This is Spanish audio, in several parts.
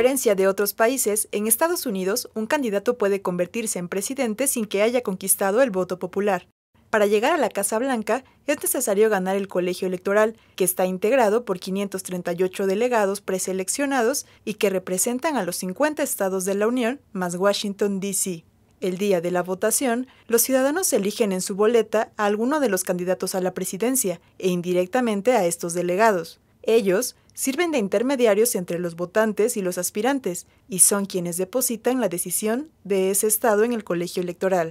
diferencia de otros países, en Estados Unidos un candidato puede convertirse en presidente sin que haya conquistado el voto popular. Para llegar a la Casa Blanca es necesario ganar el colegio electoral, que está integrado por 538 delegados preseleccionados y que representan a los 50 estados de la Unión más Washington, D.C. El día de la votación, los ciudadanos eligen en su boleta a alguno de los candidatos a la presidencia e indirectamente a estos delegados. Ellos sirven de intermediarios entre los votantes y los aspirantes, y son quienes depositan la decisión de ese estado en el colegio electoral.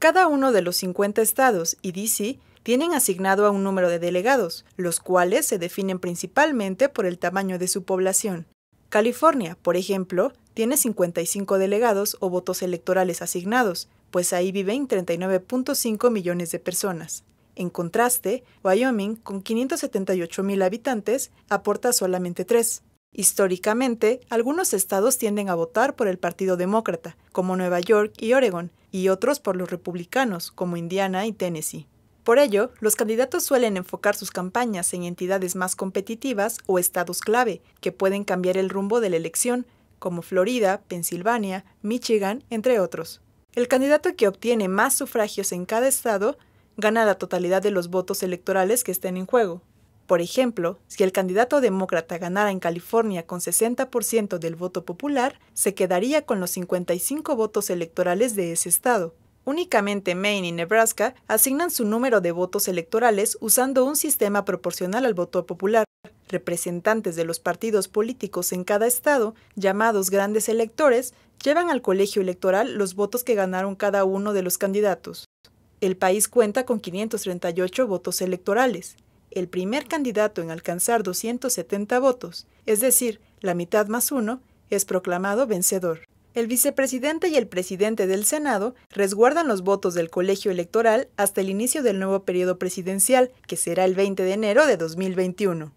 Cada uno de los 50 estados y DC tienen asignado a un número de delegados, los cuales se definen principalmente por el tamaño de su población. California, por ejemplo, tiene 55 delegados o votos electorales asignados, pues ahí viven 39.5 millones de personas. En contraste, Wyoming, con 578.000 habitantes, aporta solamente tres. Históricamente, algunos estados tienden a votar por el Partido Demócrata, como Nueva York y Oregon, y otros por los republicanos, como Indiana y Tennessee. Por ello, los candidatos suelen enfocar sus campañas en entidades más competitivas o estados clave, que pueden cambiar el rumbo de la elección, como Florida, Pensilvania, Michigan, entre otros. El candidato que obtiene más sufragios en cada estado gana la totalidad de los votos electorales que estén en juego. Por ejemplo, si el candidato demócrata ganara en California con 60% del voto popular, se quedaría con los 55 votos electorales de ese estado. Únicamente Maine y Nebraska asignan su número de votos electorales usando un sistema proporcional al voto popular. Representantes de los partidos políticos en cada estado, llamados grandes electores, llevan al colegio electoral los votos que ganaron cada uno de los candidatos. El país cuenta con 538 votos electorales. El primer candidato en alcanzar 270 votos, es decir, la mitad más uno, es proclamado vencedor. El vicepresidente y el presidente del Senado resguardan los votos del colegio electoral hasta el inicio del nuevo periodo presidencial, que será el 20 de enero de 2021.